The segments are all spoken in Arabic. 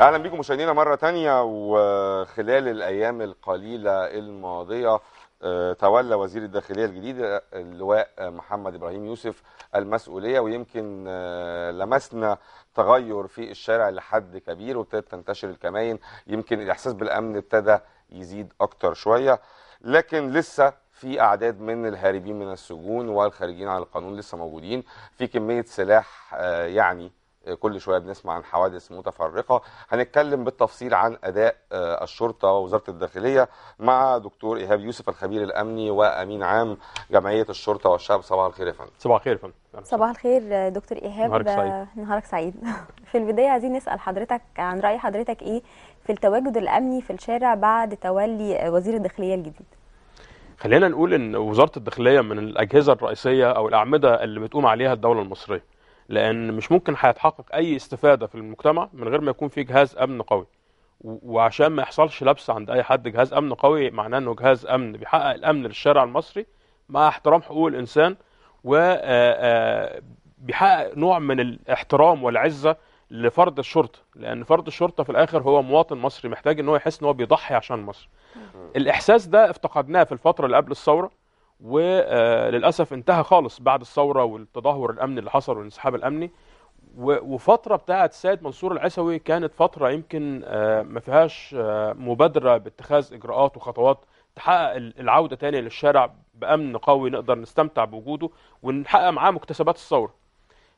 اهلا بيكم مشاهدينا مره تانية وخلال الايام القليله الماضيه آه، تولى وزير الداخليه الجديد اللواء محمد ابراهيم يوسف المسؤوليه ويمكن آه، لمسنا تغير في الشارع لحد كبير وابتدت تنتشر الكمائن يمكن الاحساس بالامن ابتدى يزيد اكتر شويه لكن لسه في اعداد من الهاربين من السجون والخارجين عن القانون لسه موجودين في كميه سلاح آه، يعني كل شويه بنسمع عن حوادث متفرقه هنتكلم بالتفصيل عن اداء آه، الشرطه ووزاره الداخليه مع دكتور ايهاب يوسف الخبير الامني وامين عام جمعيه الشرطه والشعب صباح الخير يا فندم صباح الخير يا فندم صباح الخير آه، دكتور ايهاب نهارك سعيد آه، نهارك سعيد في البدايه عايزين نسال حضرتك عن راي حضرتك ايه في التواجد الامني في الشارع بعد تولي وزير الداخليه الجديد خلينا نقول ان وزاره الداخليه من الاجهزه الرئيسيه او الاعمده اللي بتقوم عليها الدوله المصريه لان مش ممكن هيتحقق اي استفاده في المجتمع من غير ما يكون في جهاز امن قوي وعشان ما يحصلش لبس عند اي حد جهاز امن قوي معناه انه جهاز امن بيحقق الامن للشارع المصري مع احترام حقوق الانسان و بيحقق نوع من الاحترام والعزه لفرد الشرطه لان فرد الشرطه في الاخر هو مواطن مصري محتاج ان هو يحس ان هو بيضحي عشان مصر الاحساس ده افتقدناه في الفتره اللي قبل الثوره وللاسف انتهى خالص بعد الثوره والتدهور الامني اللي حصل والانسحاب الامني وفتره بتاعه السيد منصور العسوي كانت فتره يمكن آه، ما فيهاش آه، مبادره باتخاذ اجراءات وخطوات تحقق العوده تاني للشارع بامن قوي نقدر نستمتع بوجوده ونحقق معاه مكتسبات الثوره.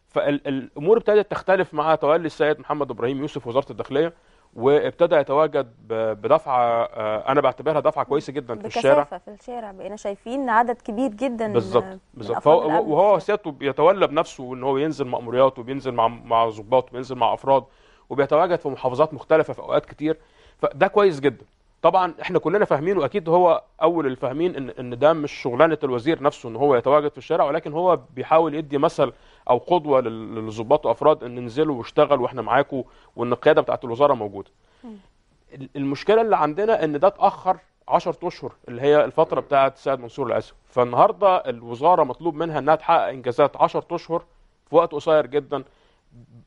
فالامور ابتدت تختلف مع تولي السيد محمد ابراهيم يوسف وزاره الداخليه وابتدى يتواجد بدفعه آه، انا بعتبرها دفعه كويسه جدا في الشارع بكثافه في الشارع بقينا شايفين عدد كبير جدا بالظبط بالظبط وهو سيادته بيتولى بنفسه ان هو بينزل ماموريات وبينزل مع مع ظباط وبينزل مع افراد وبيتواجد في محافظات مختلفه في اوقات كتير فده كويس جدا طبعا احنا كلنا فاهمين واكيد هو اول الفاهمين ان ان ده مش شغلانه الوزير نفسه ان هو يتواجد في الشارع ولكن هو بيحاول يدي مثل او قدوه للظباط وافراد ان انزلوا واشتغلوا واحنا معاكم وان القياده بتاعت الوزاره موجوده المشكله اللي عندنا ان ده اتاخر 10 اشهر اللي هي الفتره بتاعه سيد منصور الاسد فالنهارده الوزاره مطلوب منها انها تحقق انجازات 10 اشهر في وقت قصير جدا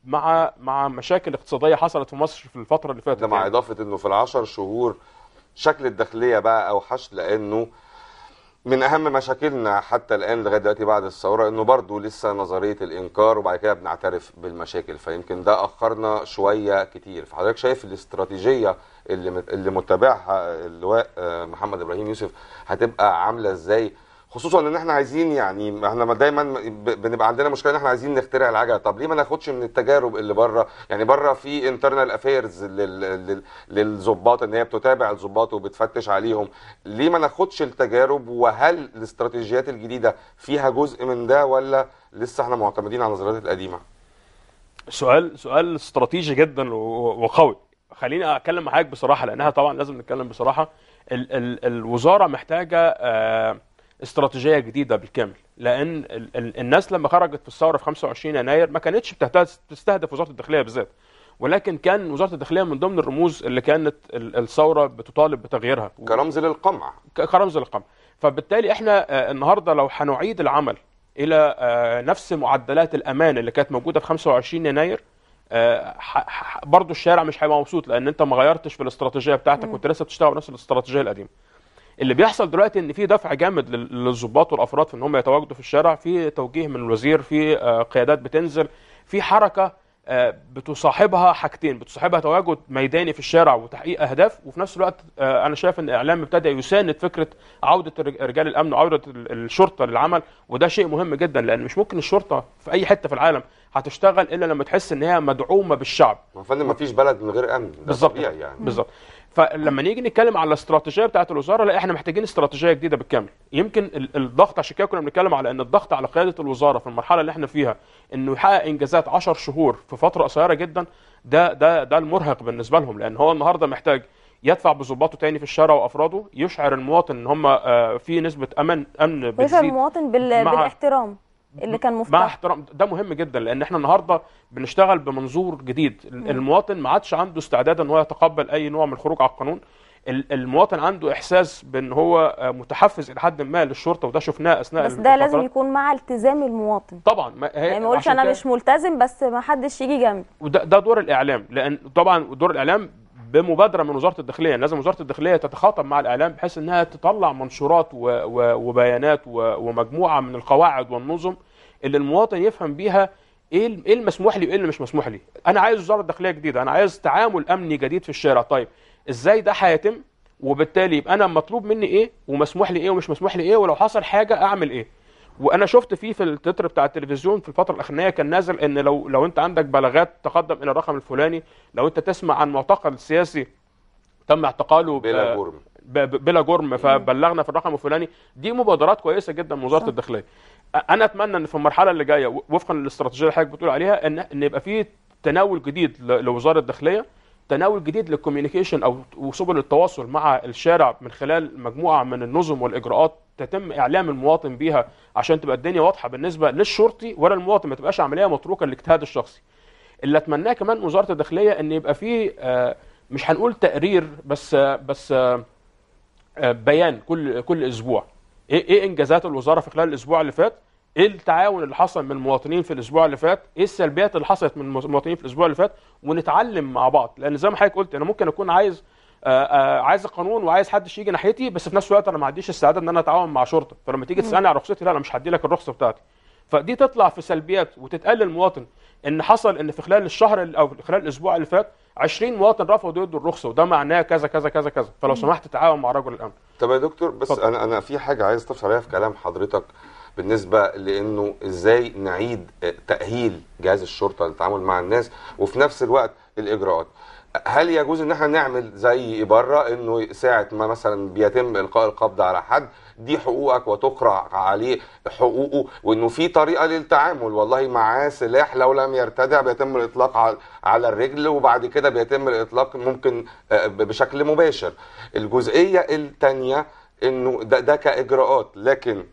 مع مع مشاكل اقتصاديه حصلت في مصر في الفتره اللي فاتت ده مع يعني. اضافه انه في العشر شهور شكل الداخليه بقى اوحش لانه من اهم مشاكلنا حتى الان لغايه دلوقتي بعد الثوره انه برضه لسه نظريه الانكار وبعد كده بنعترف بالمشاكل فيمكن ده اخرنا شويه كتير فحضرتك شايف الاستراتيجيه اللي اللي متبعها اللواء آه، محمد ابراهيم يوسف هتبقى عامله ازاي خصوصا ان احنا عايزين يعني احنا دايما بنبقى عندنا مشكله ان احنا عايزين نخترع العجله طب ليه ما ناخدش من التجارب اللي بره يعني بره في انترنال افيرز للظباط ان هي بتتابع الظباط وبتفتش عليهم ليه ما ناخدش التجارب وهل الاستراتيجيات الجديده فيها جزء من ده ولا لسه احنا معتمدين على النظريات القديمه سؤال سؤال استراتيجي جدا وقوي خليني اتكلم معاك بصراحه لانها طبعا لازم نتكلم بصراحه ال ال الوزاره محتاجه آه استراتيجيه جديده بالكامل لان الناس لما خرجت في الثوره في 25 يناير ما كانتش بتستهدف وزاره الداخليه بالذات ولكن كان وزاره الداخليه من ضمن الرموز اللي كانت الثوره بتطالب بتغييرها كرمز للقمع كرمز للقمع فبالتالي احنا آه، النهارده لو هنعيد العمل الى آه، نفس معدلات الامان اللي كانت موجوده في 25 يناير آه، برضه الشارع مش هيبقى مبسوط لان انت ما غيرتش في الاستراتيجيه بتاعتك وانت لسه بتشتغل بنفس الاستراتيجيه القديمه اللي بيحصل دلوقتي ان في دفع جامد للظباط والافراد في ان هم يتواجدوا في الشارع في توجيه من الوزير في آه، قيادات بتنزل في حركه آه، بتصاحبها حاجتين بتصاحبها تواجد ميداني في الشارع وتحقيق اهداف وفي نفس الوقت آه، انا شايف ان الاعلام ابتدى يساند فكره عوده رجال الامن وعوده الشرطه للعمل وده شيء مهم جدا لان مش ممكن الشرطه في اي حته في العالم هتشتغل الا لما تحس ان هي مدعومه بالشعب ما فندم بلد من غير امن ده بالظبط يعني بالظبط فلما نيجي نتكلم على الاستراتيجيه بتاعه الوزاره لا احنا محتاجين استراتيجيه جديده بالكامل يمكن الضغط عشان كده كنا بنتكلم على ان الضغط على قياده الوزاره في المرحله اللي احنا فيها انه يحقق انجازات 10 شهور في فتره قصيره جدا ده ده ده المرهق بالنسبه لهم لان هو النهارده محتاج يدفع بظباطه تاني في الشارع وافراده يشعر المواطن ان هم آه، في نسبه امن امن بتزيد يشعر المواطن بال... بالاحترام اللي كان مفتاح مع احترام ده مهم جدا لان احنا النهارده بنشتغل بمنظور جديد المواطن ما عادش عنده استعداد ان هو يتقبل اي نوع من الخروج على القانون المواطن عنده احساس بان هو متحفز الى حد ما للشرطه وده شفناه اثناء بس ده لازم يكون مع التزام المواطن طبعا ما هي يعني ما اقولش انا مش ملتزم بس ما حدش يجي جنبي وده ده دور الاعلام لان طبعا دور الاعلام بمبادره من وزاره الداخليه يعني لازم وزاره الداخليه تتخاطب مع الاعلام بحيث انها تطلع منشورات وبيانات ومجموعه من القواعد والنظم اللي المواطن يفهم بيها ايه ايه المسموح لي وايه اللي مش مسموح لي انا عايز وزاره داخليه جديده انا عايز تعامل امني جديد في الشارع طيب ازاي ده هيتم وبالتالي يبقى انا مطلوب مني ايه ومسموح لي ايه ومش مسموح لي ايه ولو حصل حاجه اعمل ايه وانا شفت فيه في التتر بتاع التلفزيون في الفتره الاخرانيه كان نازل ان لو لو انت عندك بلاغات تقدم الى الرقم الفلاني لو انت تسمع عن معتقل سياسي تم اعتقاله بلا جرم بلا جرم فبلغنا في الرقم الفلاني دي مبادرات كويسه جدا من وزاره الداخليه انا اتمنى ان في المرحله اللي جايه وفقا للاستراتيجيه اللي حضرتك بتقول عليها ان ان يبقى في تناول جديد لوزاره الداخليه تناول جديد للكوميونيكيشن او وسبل التواصل مع الشارع من خلال مجموعه من النظم والاجراءات تتم اعلام المواطن بيها عشان تبقى الدنيا واضحه بالنسبه للشرطي ولا المواطن ما تبقاش عمليه متروكه للاجتهاد الشخصي اللي اتمناه كمان وزاره الداخليه ان يبقى فيه آه، مش هنقول تقرير بس آه، بس آه، بيان كل كل اسبوع ايه ايه انجازات الوزاره في خلال الاسبوع اللي فات ايه التعاون اللي حصل من المواطنين في الاسبوع اللي فات ايه السلبيات اللي حصلت من المواطنين في الاسبوع اللي فات ونتعلم مع بعض لان زي ما حضرتك قلت انا ممكن اكون عايز آآ آآ عايز القانون وعايز حد يجي ناحيتي بس في نفس الوقت انا ما عنديش السعاده ان انا اتعاون مع شرطه فلما تيجي تسالني على رخصتي لا انا مش هدي لك الرخصه بتاعتي فدي تطلع في سلبيات وتتقال للمواطن ان حصل ان في خلال الشهر او خلال الاسبوع اللي فات 20 مواطن رفضوا يدوا الرخصه وده معناه كذا كذا كذا كذا فلو سمحت تعاون مع رجل الامن طب يا دكتور بس فضل. انا انا في حاجه عايز استفسر عليها في كلام حضرتك بالنسبه لانه ازاي نعيد تاهيل جهاز الشرطه للتعامل مع الناس وفي نفس الوقت الاجراءات هل يجوز ان احنا نعمل زي بره انه ساعه ما مثلا بيتم القاء القبض على حد دي حقوقك وتقرع عليه حقوقه وانه في طريقه للتعامل والله معاه سلاح لو لم يرتدع بيتم الاطلاق على الرجل وبعد كده بيتم الاطلاق ممكن آه، بشكل مباشر الجزئيه الثانيه انه ده ده كاجراءات لكن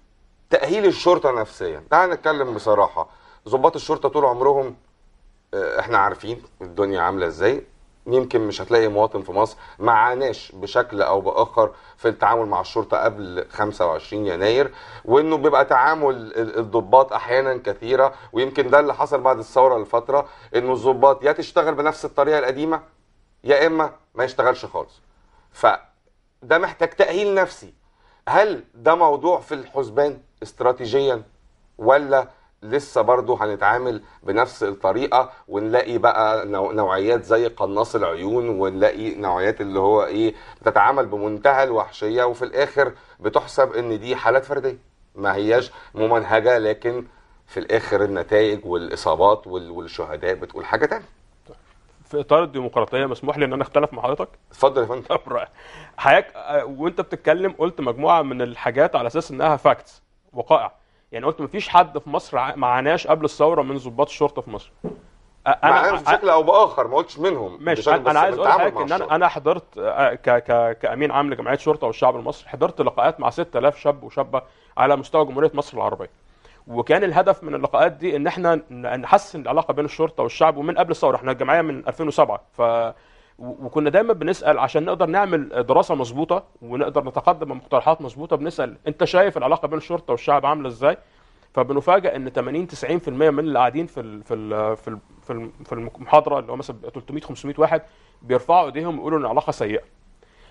تأهيل الشرطة نفسيا تعال نتكلم بصراحة ضباط الشرطة طول عمرهم آه، احنا عارفين الدنيا عاملة ازاي يمكن مش هتلاقي مواطن في مصر ما عاناش بشكل او باخر في التعامل مع الشرطه قبل 25 يناير وانه بيبقى تعامل الضباط احيانا كثيره ويمكن ده اللي حصل بعد الثوره لفتره انه الضباط يا تشتغل بنفس الطريقه القديمه يا اما ما يشتغلش خالص فده محتاج تاهيل نفسي هل ده موضوع في الحسبان استراتيجيا ولا لسه برضه هنتعامل بنفس الطريقه ونلاقي بقى نوعيات زي قناص العيون ونلاقي نوعيات اللي هو ايه بتتعامل بمنتهى الوحشيه وفي الاخر بتحسب ان دي حالات فرديه ما هياش ممنهجه لكن في الاخر النتائج والاصابات والشهداء بتقول حاجه تانية في اطار الديمقراطيه مسموح لي ان انا اختلف مع حضرتك اتفضل يا فندم حضرتك آه، وانت بتتكلم قلت مجموعه من الحاجات على اساس انها فاكتس وقائع يعني قلت مفيش حد في مصر ما عاناش قبل الثوره من ضباط الشرطه في مصر انا بشكل او باخر ما قلتش منهم ماشي انا عايز اقول لك ان انا انا حضرت آه، ك ك كامين عام لجمعيه شرطه والشعب المصري حضرت لقاءات مع 6000 شاب وشابه على مستوى جمهوريه مصر العربيه وكان الهدف من اللقاءات دي ان احنا نحسن العلاقه بين الشرطه والشعب ومن قبل الثوره احنا الجمعيه من 2007 ف وكنا دايما بنسال عشان نقدر نعمل دراسه مظبوطه ونقدر نتقدم بمقترحات مظبوطه بنسال انت شايف العلاقه بين الشرطه والشعب عامله ازاي فبنفاجئ ان 80 90% من اللي قاعدين في في في في المحاضره اللي هو مثلا 300 500 واحد بيرفعوا ايديهم ويقولوا ان العلاقه سيئه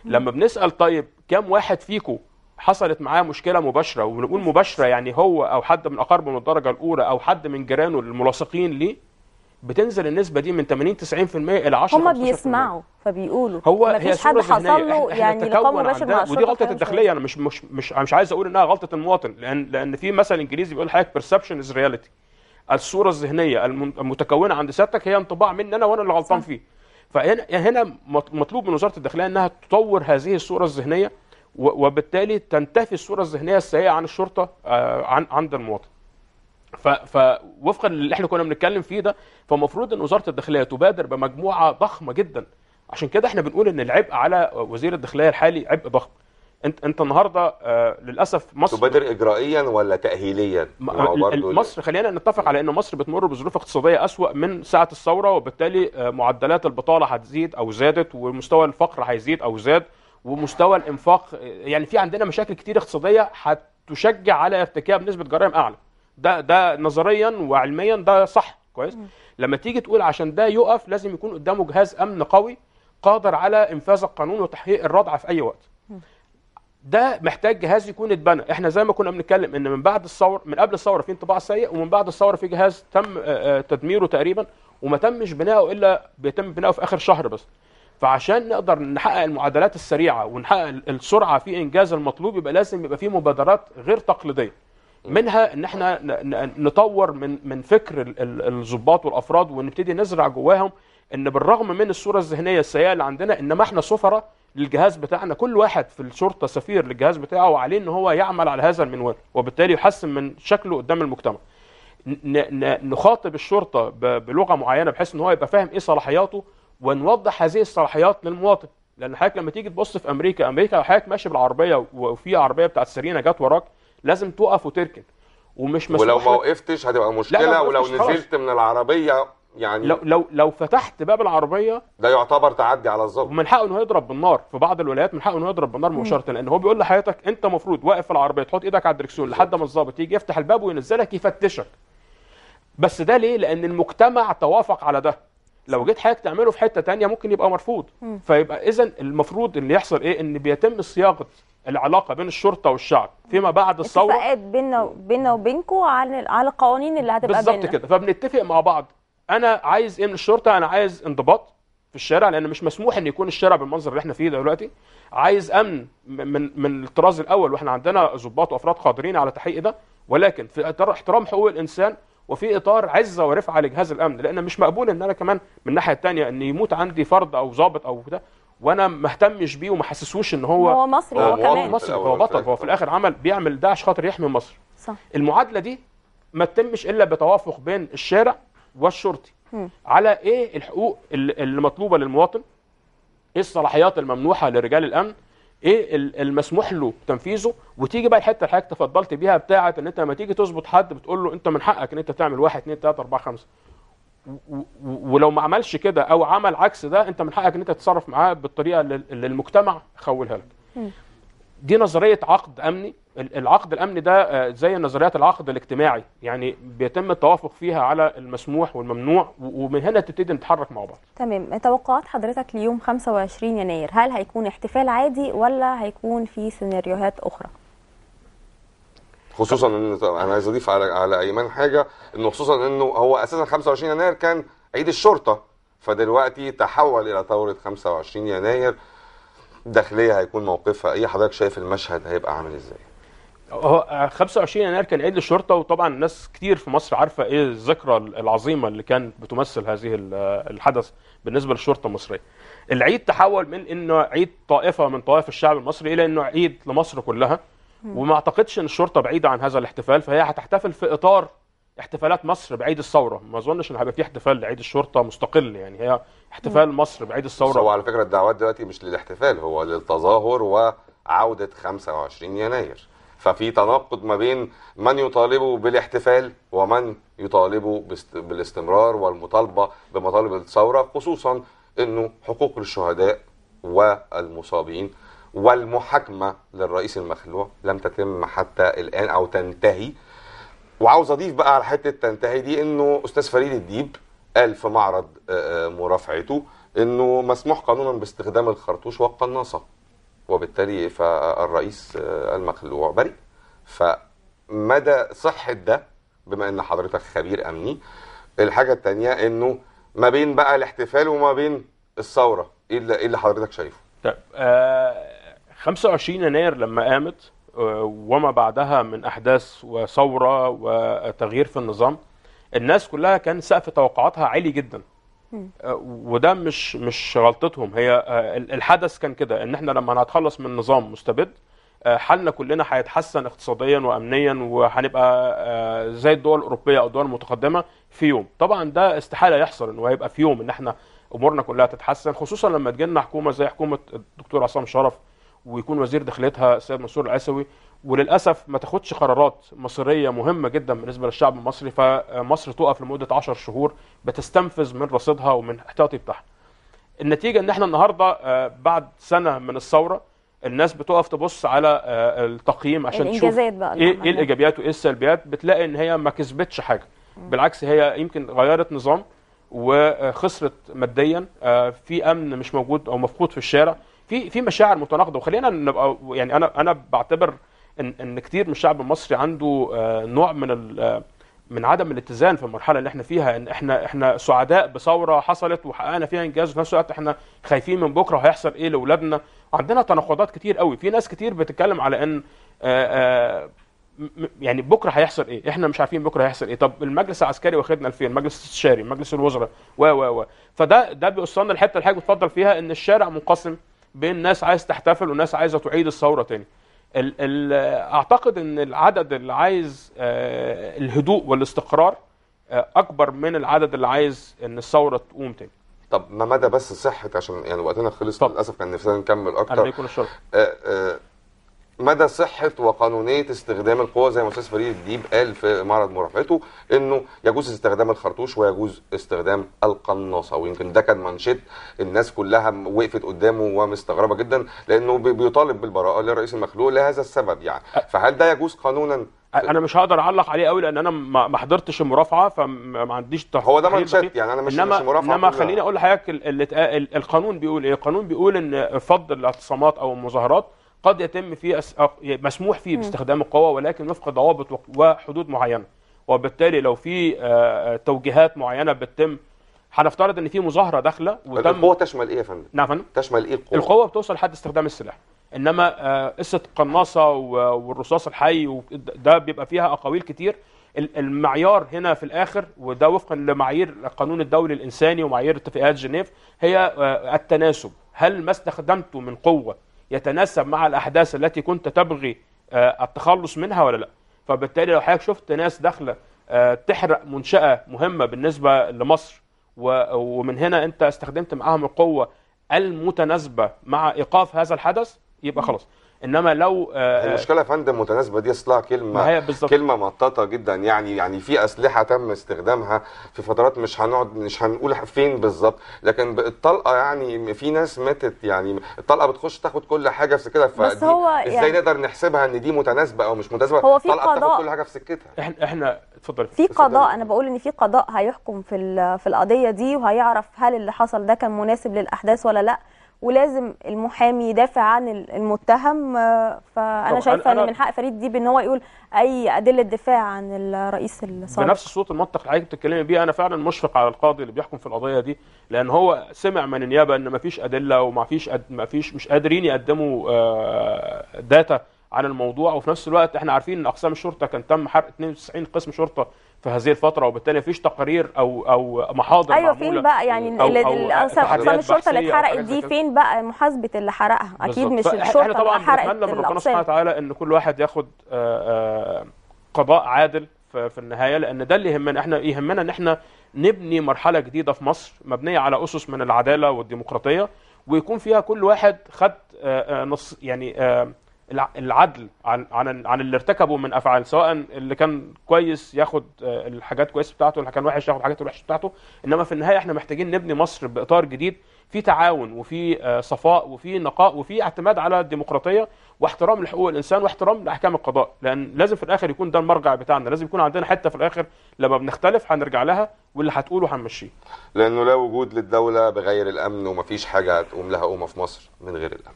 لما بنسال طيب كم واحد فيكم حصلت معاه مشكله مباشره ونقول مباشره يعني هو او حد من اقاربه من الدرجه الاولى او حد من جيرانه الملاصقين ليه بتنزل النسبه دي من 80 90% الى 10 هم بيسمعوا فبيقولوا هو مفيش فيش حد حصل له يعني لقاء مباشر مع ودي غلطه الداخليه انا مش مش مش مش عايز اقول انها غلطه المواطن لان لان في مثل انجليزي بيقول حاجه بيرسبشن از رياليتي الصوره الذهنيه المتكونه عند سيادتك هي انطباع مني انا وانا اللي غلطان فيه فهنا هنا مطلوب من وزاره الداخليه انها تطور هذه الصوره الذهنيه وبالتالي تنتفي الصوره الذهنيه السيئه عن الشرطه آه، عند المواطن فوفقا للي احنا كنا بنتكلم فيه ده فمفروض ان وزاره الداخليه تبادر بمجموعه ضخمه جدا عشان كده احنا بنقول ان العبء على وزير الداخليه الحالي عبء ضخم انت انت النهارده آه، للاسف مصر تبادر اجرائيا ولا تاهيليا؟ مصر خلينا نتفق على ان مصر بتمر بظروف اقتصاديه اسوا من ساعه الثوره وبالتالي آه، معدلات البطاله هتزيد او زادت ومستوى الفقر هيزيد او زاد ومستوى الانفاق يعني في عندنا مشاكل كتير اقتصاديه هتشجع على ارتكاب نسبه جرائم اعلى ده ده نظريا وعلميا ده صح كويس لما تيجي تقول عشان ده يقف لازم يكون قدامه جهاز امن قوي قادر على انفاذ القانون وتحقيق الردع في اي وقت ده محتاج جهاز يكون اتبنى احنا زي ما كنا بنتكلم ان من بعد الثوره من قبل الثوره في انطباع سيء ومن بعد الثوره في جهاز تم آه، آه، تدميره تقريبا وما تمش بناؤه الا بيتم بناؤه في اخر شهر بس فعشان نقدر نحقق المعادلات السريعه ونحقق السرعه في انجاز المطلوب يبقى لازم يبقى في مبادرات غير تقليديه منها ان احنا نطور من من فكر الضباط والافراد ونبتدي نزرع جواهم ان بالرغم من الصوره الذهنيه السيئه اللي عندنا انما احنا سفراء للجهاز بتاعنا كل واحد في الشرطه سفير للجهاز بتاعه وعليه ان هو يعمل على هذا المنوال وبالتالي يحسن من شكله قدام المجتمع نخاطب الشرطه بلغه معينه بحيث ان هو يبقى فاهم ايه صلاحياته ونوضح هذه الصلاحيات للمواطن لان حضرتك لما تيجي تبص في امريكا امريكا لو حضرتك ماشي بالعربيه وفي عربيه بتاعت سيرينا جت وراك لازم توقف وتركن ومش مسموح ولو ما وقفتش هتبقى مشكله ولو نزلت من العربيه يعني لو لو لو فتحت باب العربيه ده يعتبر تعدي على الظابط ومن حقه انه يضرب بالنار في بعض الولايات من حقه انه يضرب بالنار مباشره لان هو بيقول لحضرتك انت المفروض واقف في العربيه تحط ايدك على الدركسيون لحد ما الظابط يجي يفتح الباب وينزلك يفتشك بس ده ليه لان المجتمع توافق على ده لو جيت حضرتك تعمله في حته تانية ممكن يبقى مرفوض م. فيبقى اذا المفروض اللي يحصل ايه ان بيتم صياغه العلاقه بين الشرطه والشعب فيما بعد الثوره اتفاقات بيننا بيننا وبينكم على على القوانين اللي هتبقى بيننا بالظبط كده فبنتفق مع بعض انا عايز ايه من الشرطه انا عايز انضباط في الشارع لان مش مسموح ان يكون الشارع بالمنظر اللي احنا فيه دلوقتي عايز امن من من الطراز الاول واحنا عندنا ضباط وافراد قادرين على تحقيق ده ولكن في اطار احترام حقوق الانسان وفي اطار عزه ورفعه لجهاز الامن لان مش مقبول ان انا كمان من الناحيه الثانيه ان يموت عندي فرد او ضابط او ده وانا ما اهتمش بيه وما حسسوش ان هو هو مصري آه، هو, كمان مصري هو بطل هو في الاخر عمل بيعمل ده عشان خاطر يحمي مصر صح. المعادله دي ما تتمش الا بتوافق بين الشارع والشرطي م. على ايه الحقوق اللي مطلوبه للمواطن ايه الصلاحيات الممنوحه لرجال الامن ايه المسموح له تنفيذه وتيجي بقى الحته اللي تفضلت بيها بتاعه ان انت لما تيجي تظبط حد بتقول له انت من حقك ان انت تعمل 1 2 3 4 5 ولو ما عملش كده او عمل عكس ده انت من حقك ان انت تتصرف معاه بالطريقه اللي المجتمع خولها لك دي نظريه عقد امني العقد الامني ده آه، زي نظريات العقد الاجتماعي يعني بيتم التوافق فيها على المسموح والممنوع ومن هنا تبتدي نتحرك مع بعض تمام توقعات حضرتك ليوم 25 يناير هل هيكون احتفال عادي ولا هيكون في سيناريوهات اخرى خصوصا ان انا عايز اضيف على على ايمان حاجه انه خصوصا انه هو اساسا 25 يناير كان عيد الشرطه فدلوقتي تحول الى ثوره 25 يناير داخليه هيكون موقفها ايه حضرتك شايف المشهد هيبقى عامل ازاي هو 25 يناير كان عيد للشرطه وطبعا ناس كتير في مصر عارفه ايه الذكرى العظيمه اللي كانت بتمثل هذه الحدث بالنسبه للشرطه المصريه. العيد تحول من انه عيد طائفه من طوائف الشعب المصري الى انه عيد لمصر كلها وما اعتقدش ان الشرطه بعيده عن هذا الاحتفال فهي هتحتفل في اطار احتفالات مصر بعيد الثوره ما اظنش ان هيبقى في احتفال لعيد الشرطه مستقل يعني هي احتفال مصر بعيد الثوره هو على فكره الدعوات دلوقتي مش للاحتفال هو للتظاهر وعوده 25 يناير ففي تناقض ما بين من يطالب بالاحتفال ومن يطالب بالاستمرار والمطالبه بمطالب الثوره خصوصا انه حقوق الشهداء والمصابين والمحاكمه للرئيس المخلوع لم تتم حتى الان او تنتهي وعاوز اضيف بقى على حته تنتهي دي انه استاذ فريد الديب قال في معرض آه، آه، مرافعته انه مسموح قانونا باستخدام الخرطوش والقناصه وبالتالي فالرئيس آه، المخلوع بريء فمدى صحه ده بما ان حضرتك خبير امني الحاجه الثانيه انه ما بين بقى الاحتفال وما بين الثوره ايه اللي إيه حضرتك شايفه طيب آه 25 يناير لما قامت وما بعدها من احداث وثوره وتغيير في النظام الناس كلها كان سقف توقعاتها عالي جدا آه، وده مش مش غلطتهم هي آه، الحدث كان كده ان احنا لما هنتخلص من نظام مستبد آه، حالنا كلنا هيتحسن اقتصاديا وامنيا وهنبقى زي الدول الاوروبيه او الدول المتقدمه في يوم طبعا ده استحاله يحصل انه هيبقى في يوم ان احنا امورنا كلها تتحسن خصوصا لما تجينا حكومه زي حكومه الدكتور عصام شرف ويكون وزير داخليتها السيد منصور العسوي وللاسف ما تاخدش قرارات مصيريه مهمه جدا بالنسبه للشعب المصري فمصر تقف لمده 10 شهور بتستنفذ من رصيدها ومن احتياطي بتاعها. النتيجه ان احنا النهارده آه، بعد سنه من الثوره الناس بتقف تبص على آه، التقييم عشان تشوف بقى ايه, إيه الايجابيات وايه السلبيات بتلاقي ان هي ما كسبتش حاجه بالعكس هي يمكن غيرت نظام وخسرت ماديا آه، في امن مش موجود او مفقود في الشارع في في مشاعر متناقضه وخلينا نبقى يعني انا انا بعتبر ان ان كتير من الشعب المصري عنده آه، نوع من آه، من عدم الاتزان في المرحله اللي احنا فيها ان احنا احنا سعداء بثوره حصلت وحققنا فيها انجاز وفي نفس الوقت احنا خايفين من بكره هيحصل ايه لاولادنا عندنا تناقضات كتير قوي في ناس كتير بتتكلم على ان آآ آه، آآ يعني بكره هيحصل ايه احنا مش عارفين بكره هيحصل ايه طب المجلس العسكري واخدنا لفين المجلس الاستشاري مجلس الوزراء و و و فده ده بيوصلنا للحته اللي حضرتك بتفضل فيها ان الشارع منقسم بين ناس عايز تحتفل وناس عايزه تعيد الثوره تاني الـ الـ اعتقد ان العدد اللي عايز آه، الهدوء والاستقرار آه، اكبر من العدد اللي عايز ان الثوره تقوم تاني طب ما مدى بس صحه عشان يعني وقتنا خلص للاسف كان نفسنا نكمل اكتر أنا يكون الشر مدى صحه وقانونيه استخدام القوه زي ما استاذ فريد الديب قال في معرض مرافعته انه يجوز استخدام الخرطوش ويجوز استخدام القناصه ويمكن ده كان منشط الناس كلها وقفت قدامه ومستغربه جدا لانه بيطالب بالبراءه للرئيس المخلوق لهذا السبب يعني فهل ده يجوز قانونا انا مش هقدر اعلق عليه قوي لان انا ما حضرتش المرافعه فما عنديش هو ده منشط يعني انا مش إنما مش مرافعه انما خليني اقول لحضرتك القانون بيقول ايه القانون بيقول ان فض الاعتصامات او المظاهرات قد يتم فيه مسموح فيه باستخدام القوة ولكن وفق ضوابط وحدود معينة وبالتالي لو في آه، آه، توجيهات معينة بتتم هنفترض ان في مظاهره داخله وتم القوه تشمل ايه يا فندم؟ نعم فندم تشمل ايه القوه؟ القوه بتوصل لحد استخدام السلاح انما آه، قصه القناصه والرصاص الحي ده بيبقى فيها اقاويل كتير المعيار هنا في الاخر وده وفقا لمعايير القانون الدولي الانساني ومعايير اتفاقيات جنيف هي التناسب هل ما استخدمته من قوه يتناسب مع الاحداث التي كنت تبغي آه، التخلص منها ولا لا فبالتالي لو حضرتك شفت ناس داخله آه، تحرق منشاه مهمه بالنسبه لمصر ومن هنا انت استخدمت معاهم القوه المتناسبه مع ايقاف هذا الحدث يبقى خلاص انما لو آه، آه، المشكله يا فندم متناسبه دي اصلها كلمه هي كلمه مطاطه جدا يعني يعني في اسلحه تم استخدامها في فترات مش هنقعد مش هنقول فين بالظبط لكن الطلقه يعني في ناس ماتت يعني الطلقه بتخش تاخد كل حاجه في سكتها بس هو ازاي يعني نقدر نحسبها ان دي متناسبه او مش متناسبه هو في قضاء كل حاجه في سكتها احنا احنا اتفضل في قضاء انا بقول ان في قضاء هيحكم في في القضيه دي وهيعرف هل اللي حصل ده كان مناسب للاحداث ولا لا ولازم المحامي يدافع عن المتهم آه، فانا شايفه ان من حق فريد ديب ان هو يقول اي ادله دفاع عن الرئيس الصادق بنفس الصوت المنطق اللي حضرتك بتتكلمي بيه انا فعلا مشفق على القاضي اللي بيحكم في القضيه دي لان هو سمع من النيابه ان مفيش ادله ومفيش أد... مفيش مش قادرين يقدموا آه، داتا عن الموضوع وفي نفس الوقت احنا عارفين ان اقسام الشرطه كان تم حرق 92 قسم شرطه في هذه الفتره وبالتالي مفيش تقارير او او محاضر ايوه فين بقى يعني اقسام الشرطه اللي اتحرقت دي فين بقى محاسبه اللي حرقها اكيد مش الشرطه احنا طبعا بنتمنى من ربنا سبحانه وتعالى ان كل واحد ياخد آه، آه، قضاء عادل في النهايه لان ده اللي يهمنا احنا يهمنا ان احنا نبني مرحله جديده في مصر مبنيه على اسس من العداله والديمقراطيه ويكون فيها كل واحد خد آه، نص يعني العدل عن عن عن اللي ارتكبه من افعال سواء اللي كان كويس ياخد آه، الحاجات كويس بتاعته اللي كان وحش ياخد الحاجات الوحشه بتاعته انما في النهايه احنا محتاجين نبني مصر باطار جديد في تعاون وفي آه، صفاء وفي نقاء وفي اعتماد على الديمقراطيه واحترام لحقوق الانسان واحترام لاحكام القضاء لان لازم في الاخر يكون ده المرجع بتاعنا لازم يكون عندنا حته في الاخر لما بنختلف هنرجع لها واللي هتقوله هنمشيه لانه لا وجود للدوله بغير الامن ومفيش حاجه هتقوم لها قومه في مصر من غير الامن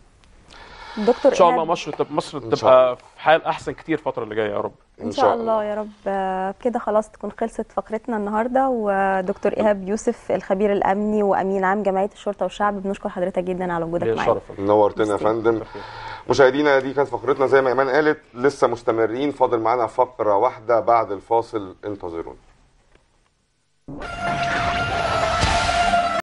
دكتور ان شاء الله مصر تبقى مصر تبقى في حال احسن كتير الفتره اللي جايه يا رب ان شاء الله يا رب كده خلاص تكون خلصت فقرتنا النهارده ودكتور ايهاب يوسف الخبير الامني وامين عام جمعيه الشرطه والشعب بنشكر حضرتك جدا على وجودك معانا نورتنا يا فندم مشاهدينا دي كانت فقرتنا زي ما ايمان قالت لسه مستمرين فاضل معانا فقره واحده بعد الفاصل انتظرونا